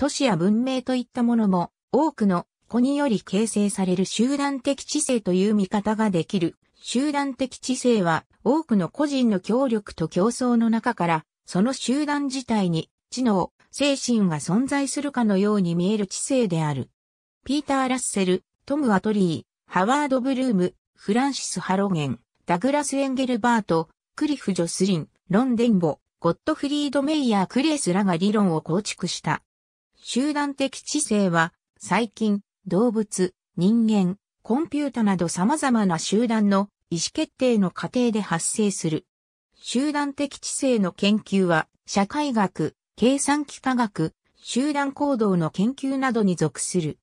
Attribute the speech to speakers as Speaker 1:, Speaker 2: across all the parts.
Speaker 1: 都市や文明といったものも、多くの子により形成される集団的知性という見方ができる。集団的知性は、多くの個人の協力と競争の中から、その集団自体に、知能、精神が存在するかのように見える知性である。ピーター・ラッセル、トム・アトリー、ハワード・ブルーム、フランシス・ハロゲン、ダグラス・エンゲルバート、クリフ・ジョスリン、ロン・デンボ、ゴッドフリード・メイヤー・クレースらが理論を構築した。集団的知性は、細菌、動物、人間、コンピュータなど様々な集団の意思決定の過程で発生する。集団的知性の研究は、社会学、計算機科学、集団行動の研究などに属する。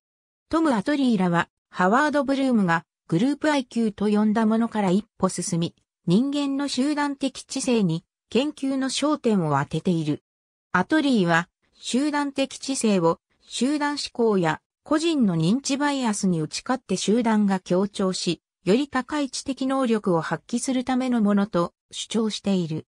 Speaker 1: トム・アトリーらは、ハワード・ブルームがグループ IQ と呼んだものから一歩進み、人間の集団的知性に研究の焦点を当てている。アトリーは集団的知性を集団思考や個人の認知バイアスに打ち勝って集団が協調し、より高い知的能力を発揮するためのものと主張している。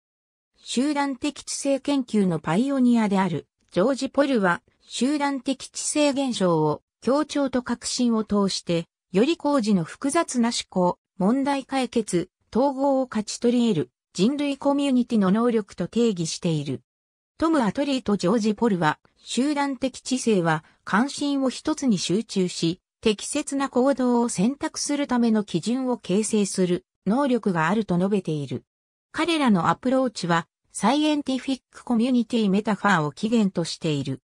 Speaker 1: 集団的知性研究のパイオニアであるジョージ・ポルは集団的知性現象を協調と革新を通してより工事の複雑な思考、問題解決、統合を勝ち取り得る人類コミュニティの能力と定義している。トム・アトリーとジョージ・ポルは、集団的知性は関心を一つに集中し、適切な行動を選択するための基準を形成する能力があると述べている。彼らのアプローチは、サイエンティフィック・コミュニティ・メタファーを起源としている。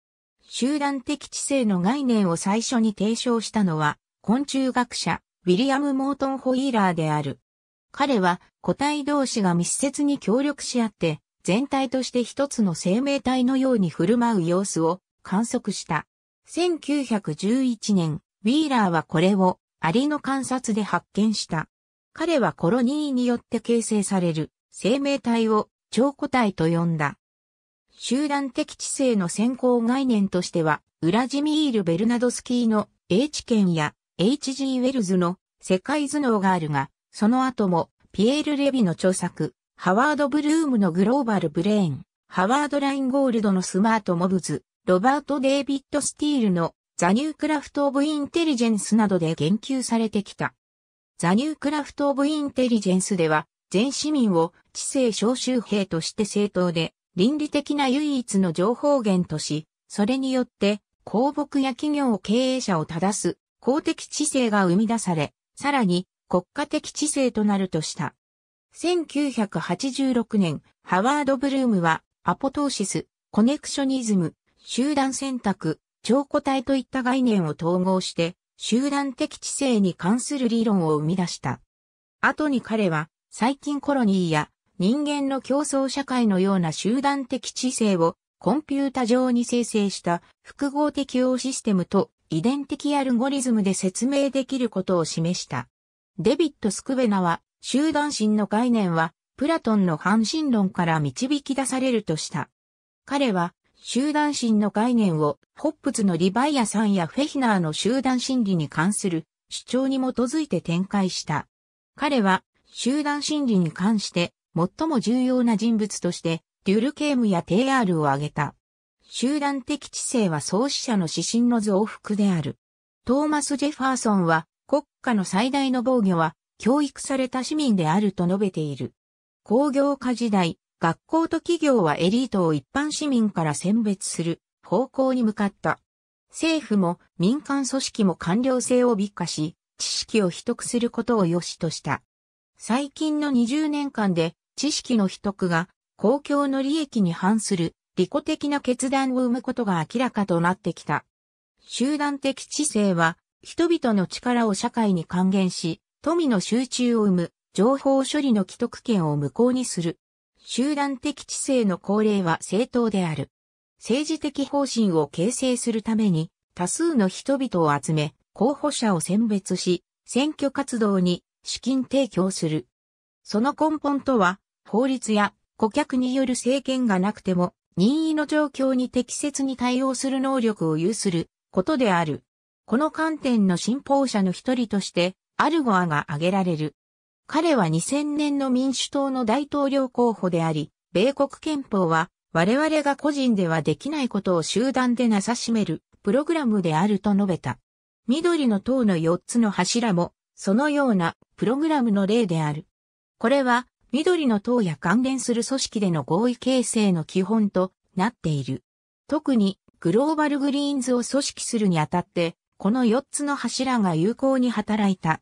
Speaker 1: 集団的知性の概念を最初に提唱したのは、昆虫学者、ウィリアム・モートン・ホイーラーである。彼は個体同士が密接に協力し合って全体として一つの生命体のように振る舞う様子を観測した。1911年、ウィーラーはこれをアリの観察で発見した。彼はコロニーによって形成される生命体を超個体と呼んだ。集団的知性の先行概念としては、ウラジミール・ベルナドスキーの H 県や H.G. ウェルズの世界頭脳があるが、その後もピエール・レビの著作、ハワード・ブルームのグローバル・ブレーン、ハワード・ラインゴールドのスマート・モブズ、ロバート・デイビッド・スティールのザ・ニュークラフト・オブ・インテリジェンスなどで言及されてきた。ザ・ニュークラフト・オブ・インテリジェンスでは、全市民を知性召集兵として正当で、倫理的な唯一の情報源とし、それによって、公僕や企業経営者を正す公的知性が生み出され、さらに国家的知性となるとした。1986年、ハワード・ブルームは、アポトーシス、コネクショニズム、集団選択、超個体といった概念を統合して、集団的知性に関する理論を生み出した。後に彼は、最近コロニーや人間の競争社会のような集団的知性をコンピュータ上に生成した複合適応システムと遺伝的アルゴリズムで説明できることを示した。デビット・スクベナは集団心の概念は、プラトンの反心論から導き出されるとした。彼は、集団心の概念を、ホップズのリバイアさんやフェヒナーの集団心理に関する主張に基づいて展開した。彼は、集団心理に関して、最も重要な人物として、デュルケームやテイアールを挙げた。集団的知性は創始者の指針の増幅である。トーマス・ジェファーソンは、国家の最大の防御は、教育された市民であると述べている。工業化時代、学校と企業はエリートを一般市民から選別する方向に向かった。政府も民間組織も官僚性を美化し、知識を秘得することを良しとした。最近の20年間で知識の秘匿が公共の利益に反する利己的な決断を生むことが明らかとなってきた。集団的知性は人々の力を社会に還元し、富の集中を生む、情報処理の既得権を無効にする。集団的知性の高齢は正当である。政治的方針を形成するために、多数の人々を集め、候補者を選別し、選挙活動に資金提供する。その根本とは、法律や顧客による政権がなくても、任意の状況に適切に対応する能力を有することである。この観点の信奉者の一人として、アルゴアが挙げられる。彼は2000年の民主党の大統領候補であり、米国憲法は我々が個人ではできないことを集団でなさしめるプログラムであると述べた。緑の党の4つの柱もそのようなプログラムの例である。これは緑の党や関連する組織での合意形成の基本となっている。特にグローバルグリーンズを組織するにあたって、この4つの柱が有効に働いた。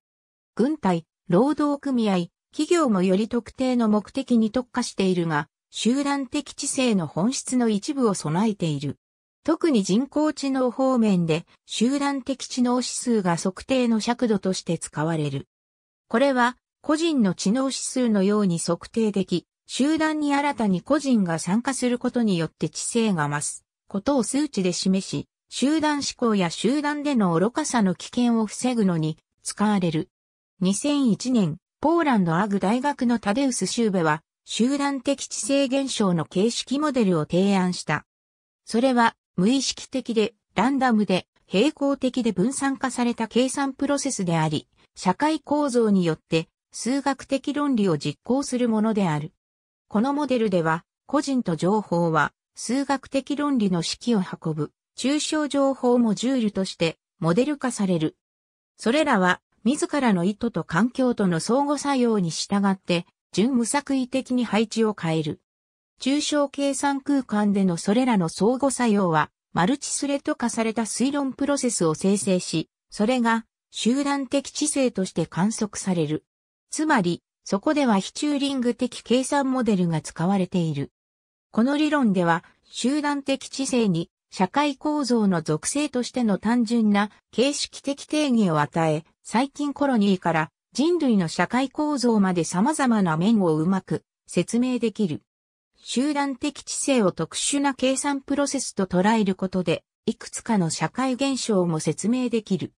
Speaker 1: 軍隊、労働組合、企業もより特定の目的に特化しているが、集団的知性の本質の一部を備えている。特に人工知能方面で集団的知能指数が測定の尺度として使われる。これは個人の知能指数のように測定でき、集団に新たに個人が参加することによって知性が増すことを数値で示し、集団思考や集団での愚かさの危険を防ぐのに使われる。2001年、ポーランドアグ大学のタデウス・シューベは、集団的知性現象の形式モデルを提案した。それは、無意識的で、ランダムで、平行的で分散化された計算プロセスであり、社会構造によって数学的論理を実行するものである。このモデルでは、個人と情報は数学的論理の式を運ぶ、抽象情報モジュールとしてモデル化される。それらは自らの意図と環境との相互作用に従って、純無作為的に配置を変える。中小計算空間でのそれらの相互作用は、マルチスレッド化された推論プロセスを生成し、それが集団的知性として観測される。つまり、そこではヒチューリング的計算モデルが使われている。この理論では、集団的知性に社会構造の属性としての単純な形式的定義を与え、最近コロニーから人類の社会構造まで様々な面をうまく説明できる。集団的知性を特殊な計算プロセスと捉えることで、いくつかの社会現象も説明できる。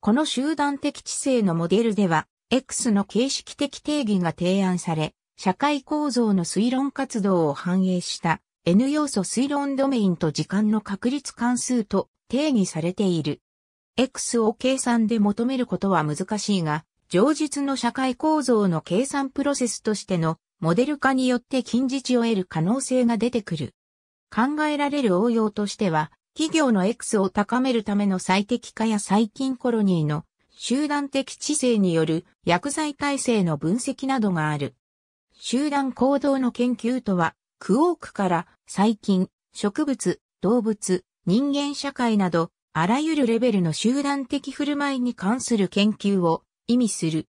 Speaker 1: この集団的知性のモデルでは、X の形式的定義が提案され、社会構造の推論活動を反映した N 要素推論ドメインと時間の確率関数と定義されている。X を計算で求めることは難しいが、上述の社会構造の計算プロセスとしてのモデル化によって近似値を得る可能性が出てくる。考えられる応用としては、企業の X を高めるための最適化や最近コロニーの集団的知性による薬剤耐性の分析などがある。集団行動の研究とは、クオークから細菌、植物、動物、人間社会など、あらゆるレベルの集団的振る舞いに関する研究を意味する。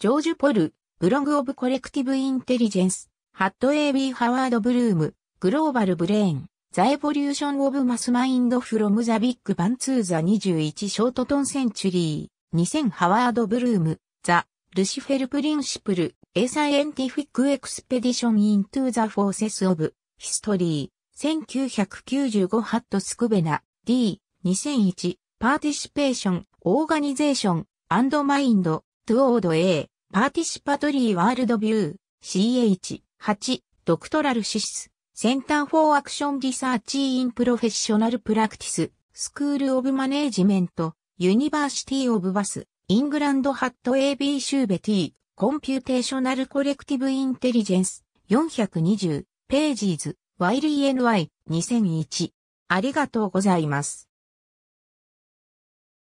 Speaker 1: ジョージ・ポル、ブログ・オブ・コレクティブ・インテリジェンス、ハット・エイビー・ハワード・ブルーム、グローバル・ブレーン、ザ・エボリューション・オブ・マス・マインド・フロム・ザ・ビッグ・バン・ツー・ザ・ 21・ ショートトン・センチュリー、2000・ ハワード・ブルーム、ザ・ルシフェル・プリンシプル、A Scientific Expedition into the Forces of History 1995ハットスクベナ D 2001パーティシペーションオーガニゼーションアンドマインドトゥオード A パーティシパトリーワールドビュー CH8 ドクトラルシスセンターフォーアクションリサーチインプロフェッショナルプラクティススクールオブマネージメントユニバーシティオブバスイングランドハット AB シューベティコンピューテーショナルコレクティブインテリジェンス420ページーズ y リー n y 2 0 0 1ありがとうございます。